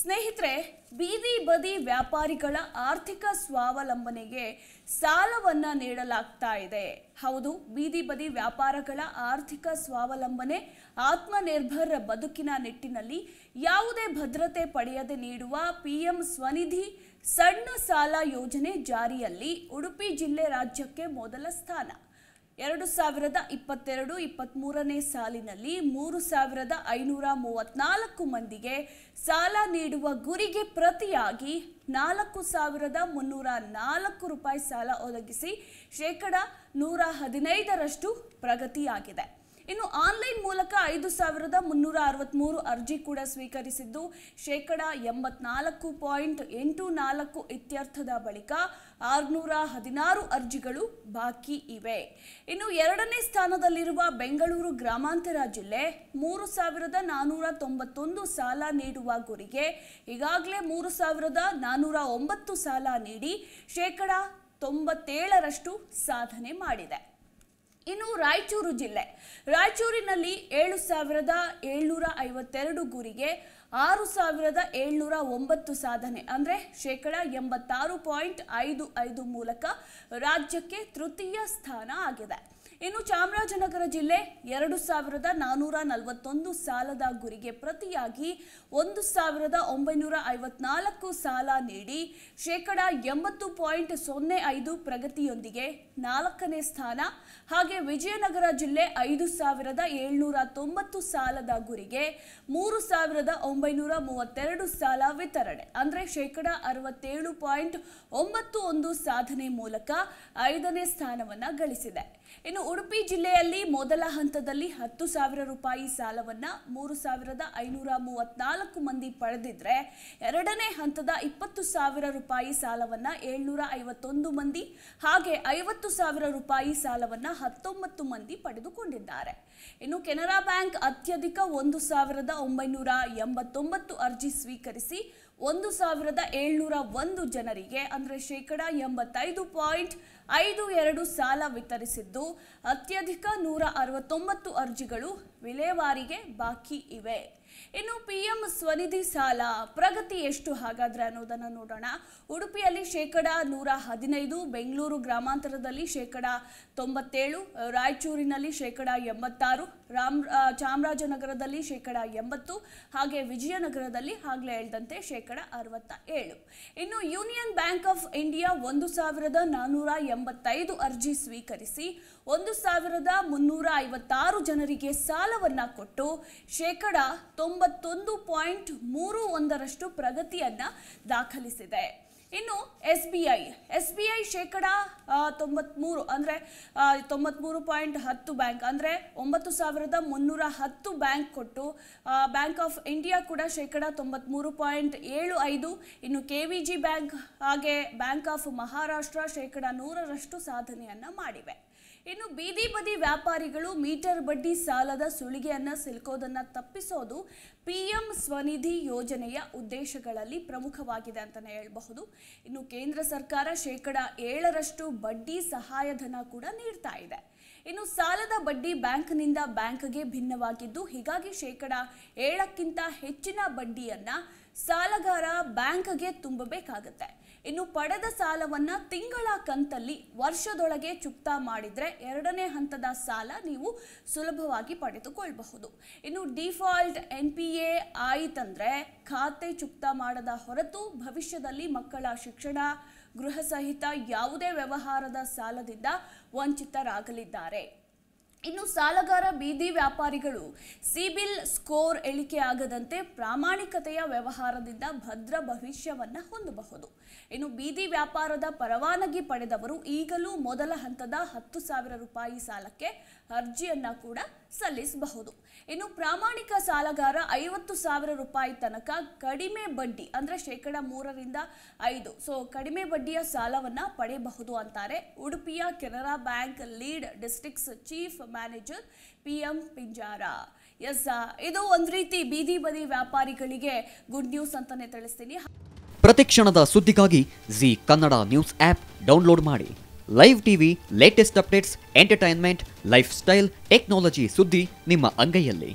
ಸ್ನೇಹಿತರೆ ಬೀದಿ ಬದಿ ವ್ಯಾಪಾರಿಗಳ ಆರ್ಥಿಕ ಸ್ವಾವಲಂಬನೆಗೆ ಸಾಲವನ್ನು ನೀಡಲಾಗ್ತಾ ಇದೆ ಹೌದು ಬೀದಿ ಬದಿ ವ್ಯಾಪಾರಗಳ ಆರ್ಥಿಕ ಸ್ವಾವಲಂಬನೆ ಆತ್ಮನಿರ್ಭರ ಬದುಕಿನ ನಿಟ್ಟಿನಲ್ಲಿ ಯಾವುದೇ ಭದ್ರತೆ ಪಡೆಯದೆ ನೀಡುವ ಪಿಎಂ ಸ್ವನಿಧಿ ಸಣ್ಣ ಸಾಲ ಯೋಜನೆ ಜಾರಿಯಲ್ಲಿ ಉಡುಪಿ ಜಿಲ್ಲೆ ರಾಜ್ಯಕ್ಕೆ ಮೊದಲ ಸ್ಥಾನ ಎರಡು ಸಾವಿರದ ಇಪ್ಪತ್ತೆರಡು ಇಪ್ಪತ್ತ್ಮೂರನೇ ಸಾಲಿನಲ್ಲಿ ಮೂರು ಸಾವಿರದ ಐನೂರ ಮೂವತ್ತ್ನಾಲ್ಕು ಮಂದಿಗೆ ಸಾಲ ನೀಡುವ ಗುರಿಗೆ ಪ್ರತಿಯಾಗಿ ನಾಲ್ಕು ಸಾವಿರದ ಮುನ್ನೂರ ನಾಲ್ಕು ರೂಪಾಯಿ ಸಾಲ ಒದಗಿಸಿ ಶೇಕಡ ನೂರ ಹದಿನೈದರಷ್ಟು ಪ್ರಗತಿಯಾಗಿದೆ ಇನ್ನು ಆನ್ಲೈನ್ ಮೂಲಕ ಐದು ಸಾವಿರದ ಮುನ್ನೂರ ಅರವತ್ತ್ಮೂರು ಅರ್ಜಿ ಕೂಡ ಸ್ವೀಕರಿಸಿದ್ದು ಶೇಕಡ ಎಂಬತ್ನಾಲ್ಕು ಪಾಯಿಂಟ್ ಎಂಟು ನಾಲ್ಕು ಇತ್ಯರ್ಥದ ಬಳಿಕ ಆರುನೂರ ಹದಿನಾರು ಅರ್ಜಿಗಳು ಬಾಕಿ ಇವೆ ಇನ್ನು ಎರಡನೇ ಸ್ಥಾನದಲ್ಲಿರುವ ಬೆಂಗಳೂರು ಗ್ರಾಮಾಂತರ ಜಿಲ್ಲೆ ಮೂರು ಸಾವಿರದ ನಾನ್ನೂರ ತೊಂಬತ್ತೊಂದು ಸಾಲ ನೀಡುವ ಗುರಿಗೆ ಈಗಾಗಲೇ ಮೂರು ಸಾವಿರದ ನಾನ್ನೂರ ಒಂಬತ್ತು ಸಾಲ ನೀಡಿ ಶೇಕಡ ತೊಂಬತ್ತೇಳರಷ್ಟು ಸಾಧನೆ ಮಾಡಿದೆ ಇನ್ನು ರಾಯಚೂರು ಜಿಲ್ಲೆ ರಾಯಚೂರಿನಲ್ಲಿ ಏಳು ಸಾವಿರದ ಏಳ್ನೂರ ಐವತ್ತೆರಡು ಗುರಿಗೆ ಆರು ಸಾವಿರದ ಏಳ್ನೂರ ಒಂಬತ್ತು ಸಾಧನೆ ಅಂದರೆ ಶೇಕಡ ಎಂಬತ್ತಾರು ಪಾಯಿಂಟ್ ಐದು ಐದು ಮೂಲಕ ರಾಜ್ಯಕ್ಕೆ ತೃತೀಯ ಸ್ಥಾನ ಆಗಿದೆ ಇನ್ನು ಚಾಮರಾಜನಗರ ಜಿಲ್ಲೆ ಎರಡು ಸಾವಿರದ ನಾನೂರ ನಲವತ್ತೊಂದು ಸಾಲದ ಗುರಿಗೆ ಪ್ರತಿಯಾಗಿ ಒಂದು ಸಾವಿರದ ಒಂಬೈನೂರ ಐವತ್ನಾಲ್ಕು ಸಾಲ ನೀಡಿ ಶೇಕಡ ಎಂಬತ್ತು ಪಾಯಿಂಟ್ ಸೊನ್ನೆ ಐದು ಪ್ರಗತಿಯೊಂದಿಗೆ ನಾಲ್ಕನೇ ಸ್ಥಾನ ಹಾಗೆ ವಿಜಯನಗರ ಜಿಲ್ಲೆ ಐದು ಸಾವಿರದ ಏಳ್ನೂರ ತೊಂಬತ್ತು ಸಾಲದ ಗುರಿಗೆ ಮೂರು ಸಾವಿರದ ಒಂಬೈನೂರ ಮೂವತ್ತೆರಡು ಸಾಲ ವಿತರಣೆ ಅಂದರೆ ಶೇಕಡ ಅರವತ್ತೇಳು ಪಾಯಿಂಟ್ ಒಂಬತ್ತು ಒಂದು ಸಾಧನೆ ಮೂಲಕ ಐದನೇ ಸ್ಥಾನವನ್ನು ಗಳಿಸಿದೆ ಇನ್ನು ಉಡುಪಿ ಜಿಲ್ಲೆಯಲ್ಲಿ ಮೊದಲ ಹಂತದಲ್ಲಿ ಹತ್ತು ಸಾವಿರ ರೂಪಾಯಿ ಸಾಲವನ್ನ ಮೂರು ಸಾವಿರದ ಐನೂರ ಮೂವತ್ನಾಲ್ಕು ಮಂದಿ ಪಡೆದಿದ್ರೆ ಎರಡನೇ ಹಂತದ ಇಪ್ಪತ್ತು ಸಾವಿರ ರೂಪಾಯಿ ಸಾಲವನ್ನ ಏಳ್ನೂರ ಐವತ್ತೊಂದು ಮಂದಿ ಹಾಗೆ ಐವತ್ತು ಸಾವಿರ ರೂಪಾಯಿ ಸಾಲವನ್ನ ಹತ್ತೊಂಬತ್ತು ಮಂದಿ ಪಡೆದುಕೊಂಡಿದ್ದಾರೆ ಇನ್ನು ಕೆನರಾ ಬ್ಯಾಂಕ್ ಅತ್ಯಧಿಕ ಒಂದು ಸಾವಿರದ ಒಂಬೈನೂರ ಎಂಬತ್ತೊಂಬತ್ತು ಅರ್ಜಿ ಸ್ವೀಕರಿಸಿ ಒಂದು ಸಾವಿರದ ಏಳ್ನೂರ ಒಂದು ಜನರಿಗೆ ಅಂದರೆ ಶೇಕಡ ಎಂಬತ್ತೈದು ಪಾಯಿಂಟ್ ಐದು ಎರಡು ಸಾಲ ವಿತರಿಸಿದ್ದು ಅತ್ಯಧಿಕ ನೂರ ಅರವತ್ತೊಂಬತ್ತು ಅರ್ಜಿಗಳು ವಿಲೇವಾರಿಗೆ ಬಾಕಿ ಇವೆ ಇನ್ನು ಪಿ ಪಿಎಂ ಸ್ವನಿಧಿ ಸಾಲ ಪ್ರಗತಿ ಎಷ್ಟು ಹಾಗಾದ್ರೆ ಅನ್ನೋದನ್ನ ನೋಡೋಣ ಉಡುಪಿಯಲ್ಲಿ ಶೇಕಡ ನೂರ ಹದಿನೈದು ಬೆಂಗಳೂರು ಗ್ರಾಮಾಂತರದಲ್ಲಿ ಶೇಕಡ ತೊಂಬತ್ತೇಳು ರಾಯಚೂರಿನಲ್ಲಿ ಶೇಕಡ ಎಂಬತ್ತಾರು ರಾಮ್ ಚಾಮರಾಜನಗರದಲ್ಲಿ ಶೇಕಡ ಎಂಬತ್ತು ಹಾಗೆ ವಿಜಯನಗರದಲ್ಲಿ ಆಗ್ಲೇ ಹೇಳಿದಂತೆ ಶೇಕಡ ಅರವತ್ತ ಏಳು ಇನ್ನು ಯೂನಿಯನ್ ಬ್ಯಾಂಕ್ ಆಫ್ ಇಂಡಿಯಾ ಒಂದು ಸಾವಿರದ ನಾನ್ನೂರ ಎಂಬತ್ತೈದು ಅರ್ಜಿ ಸ್ವೀಕರಿಸಿ ಒಂದು ಸಾವಿರದ ಮುನ್ನೂರ ಐವತ್ತಾರು ಜನರಿಗೆ ಸಾಲವನ್ನ ಕೊಟ್ಟು ಶೇಕಡ ತೊಂಬತ್ತೊಂದು ಪಾಯಿಂಟ್ ಮೂರು ಒಂದರಷ್ಟು ಪ್ರಗತಿಯನ್ನು ದಾಖಲಿಸಿದೆ ಇನ್ನು S B I S B I ಶೇಕಡ ತೊಂಬತ್ಮೂರು ಅಂದರೆ ತೊಂಬತ್ಮೂರು ಪಾಯಿಂಟ್ ಹತ್ತು ಬ್ಯಾಂಕ್ ಅಂದರೆ ಒಂಬತ್ತು ಸಾವಿರದ ಮುನ್ನೂರ ಹತ್ತು ಬ್ಯಾಂಕ್ ಕೊಟ್ಟು ಬ್ಯಾಂಕ್ ಆಫ್ ಇಂಡಿಯಾ ಕೂಡ ಶೇಕಡ ತೊಂಬತ್ಮೂರು ಪಾಯಿಂಟ್ ಏಳು ಐದು ಇನ್ನು ಕೆ ವಿ ಜಿ ಬ್ಯಾಂಕ್ ಹಾಗೆ ಬ್ಯಾಂಕ್ ಆಫ್ ಮಹಾರಾಷ್ಟ್ರ ಶೇಕಡ ನೂರರಷ್ಟು ಸಾಧನೆಯನ್ನು ಮಾಡಿವೆ ಇನ್ನು ಬೀದಿ ಬದಿ ವ್ಯಾಪಾರಿಗಳು ಮೀಟರ್ ಬಡ್ಡಿ ಸಾಲದ ಸುಳಿಗೆಯನ್ನು ಸಿಲುಕೋದನ್ನ ತಪ್ಪಿಸೋದು ಪಿ ಸ್ವನಿಧಿ ಯೋಜನೆಯ ಉದ್ದೇಶಗಳಲ್ಲಿ ಪ್ರಮುಖವಾಗಿದೆ ಅಂತಾನೆ ಹೇಳಬಹುದು ಇನ್ನು ಕೇಂದ್ರ ಸರ್ಕಾರ ಶೇಕಡ ಏಳರಷ್ಟು ಬಡ್ಡಿ ಸಹಾಯಧನ ಕೂಡ ನೀಡ್ತಾ ಇದೆ ಇನ್ನು ಸಾಲದ ಬಡ್ಡಿ ಬ್ಯಾಂಕ್ನಿಂದ ಬ್ಯಾಂಕ್ಗೆ ಭಿನ್ನವಾಗಿದ್ದು ಹೀಗಾಗಿ ಶೇಕಡ ಏಳಕ್ಕಿಂತ ಹೆಚ್ಚಿನ ಬಡ್ಡಿಯನ್ನ ಸಾಲಗಾರ ಬ್ಯಾಂಕ್ಗೆ ತುಂಬಬೇಕಾಗುತ್ತೆ ಇನ್ನು ಪಡೆದ ಸಾಲವನ್ನ ತಿಂಗಳ ಕಂತಲ್ಲಿ ವರ್ಷದೊಳಗೆ ಚುಕ್ತಾ ಮಾಡಿದ್ರೆ ಎರಡನೇ ಹಂತದ ಸಾಲ ನೀವು ಸುಲಭವಾಗಿ ಪಡೆದುಕೊಳ್ಳಬಹುದು ಇನ್ನು ಡಿಫಾಲ್ಟ್ ಎನ್ ಪಿ ಎ ಆಯಿತಂದ್ರೆ ಖಾತೆ ಚುಕ್ತಾ ಮಾಡದ ಹೊರತು ಭವಿಷ್ಯದಲ್ಲಿ ಮಕ್ಕಳ ಶಿಕ್ಷಣ ಗೃಹ ಸಹಿತ ಯಾವುದೇ ವ್ಯವಹಾರದ ಸಾಲದಿಂದ ವಂಚಿತರಾಗಲಿದ್ದಾರೆ ಇನ್ನು ಸಾಲಗಾರ ಬೀದಿ ವ್ಯಾಪಾರಿಗಳು ಸಿಬಿಲ್ ಸ್ಕೋರ್ ಆಗದಂತೆ ಪ್ರಾಮಾಣಿಕತೆಯ ವ್ಯವಹಾರದಿಂದ ಭದ್ರ ಭವಿಷ್ಯವನ್ನು ಹೊಂದಬಹುದು ಇನ್ನು ಬೀದಿ ವ್ಯಾಪಾರದ ಪರವಾನಗಿ ಪಡೆದವರು ಈಗಲೂ ಮೊದಲ ಹಂತದ ಹತ್ತು ಸಾವಿರ ರೂಪಾಯಿ ಸಾಲಕ್ಕೆ ಅರ್ಜಿಯನ್ನು ಕೂಡ ಸಲ್ಲಿಸಬಹುದು ಇನ್ನು ಪ್ರಾಮಾಣಿಕ ಸಾಲಗಾರ ಐವತ್ತು ಸಾವಿರ ರೂಪಾಯಿ ತನಕ ಕಡಿಮೆ ಬಡ್ಡಿ ಅಂದರೆ ಶೇಕಡ ಮೂರರಿಂದ ಐದು ಸೊ ಕಡಿಮೆ ಬಡ್ಡಿಯ ಸಾಲವನ್ನು ಪಡೆಯಬಹುದು ಅಂತಾರೆ ಉಡುಪಿಯ Canara bank lead districts chief manager P M Pinjara S ಇದು ಒಂದು ರೀತಿ ಬೀದಿ ಬದಿ ವ್ಯಾಪಾರಿಗಳಿಗೆ ಗುಡ್ ನ್ಯೂಸ್ ಅಂತಾನೆ ತಿಳಿಸ್ತೀನಿ ಪ್ರತಿಕ್ಷಣದ ಸುದ್ದಿಗಾಗಿ Zee Kannada news app download ಮಾಡಿ live TV latest updates entertainment lifestyle technology ಸುದ್ದಿ ನಿಮ್ಮ ಅಂಗೈಯಲ್ಲಿ